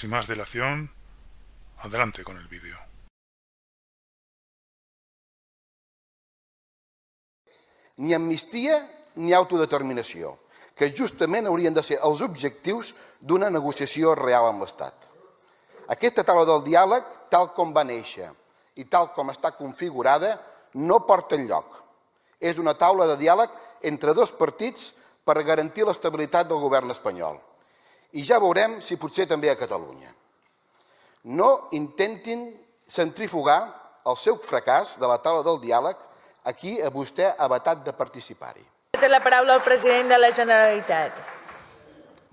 Sin más dilación, adelante con el vídeo. Ni amnistia ni autodeterminació, que justament haurien de ser els objectius d'una negociació real amb l'Estat. Aquesta taula del diàleg, tal com va néixer i tal com està configurada, no porta lloc. És una taula de diàleg entre dos partits per garantir l'estabilitat del govern espanyol i ja veurem si potser també a Catalunya. No intentin centrifugar el seu fracàs de la taula del diàleg a qui a vostè ha vetat de participar-hi. Té la paraula el president de la Generalitat.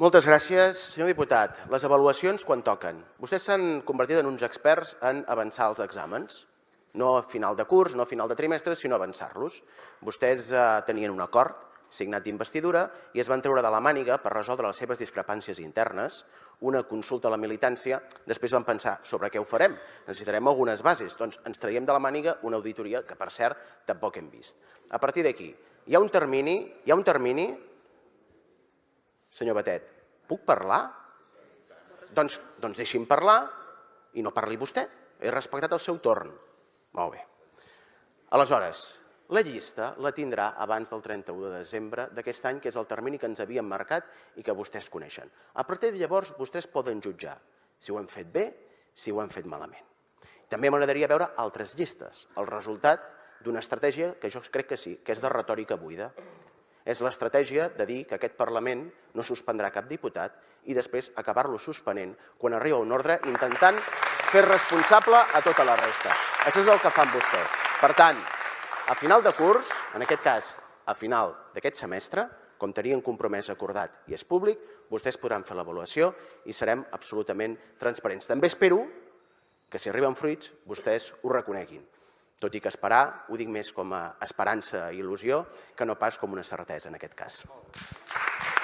Moltes gràcies, senyor diputat. Les avaluacions quan toquen? Vostès s'han convertit en uns experts en avançar els exàmens no a final de curs, no a final de trimestre, sinó avançar-los. Vostès eh, tenien un acord signat d'investidura i es van treure de la màniga per resoldre les seves discrepàncies internes, una consulta a la militància, després van pensar sobre què ho farem, necessitarem algunes bases, doncs ens traiem de la màniga una auditoria que, per cert, tampoc hem vist. A partir d'aquí, hi ha un termini, hi ha un termini, senyor Batet, puc parlar? Doncs, doncs deixi'm parlar i no parli vostè, he respectat el seu torn. Molt bé. Aleshores, la llista la tindrà abans del 31 de desembre d'aquest any, que és el termini que ens havíem marcat i que vostès coneixen. A partir de llavors, vostès poden jutjar si ho hem fet bé, si ho hem fet malament. També m'agradaria veure altres llistes, el resultat d'una estratègia que jo crec que sí, que és de retòrica buida. És l'estratègia de dir que aquest Parlament no suspendrà cap diputat i després acabar-lo suspenent quan arriba un ordre intentant fer responsable a tota la resta. Això és el que fan vostès. Per tant, a final de curs, en aquest cas, a final d'aquest semestre, com tenien compromès acordat i és públic, vostès podran fer l'avaluació i serem absolutament transparents. També espero que si arriben fruits vostès ho reconeguin, tot i que esperar ho dic més com a esperança i il·lusió que no pas com una certesa en aquest cas.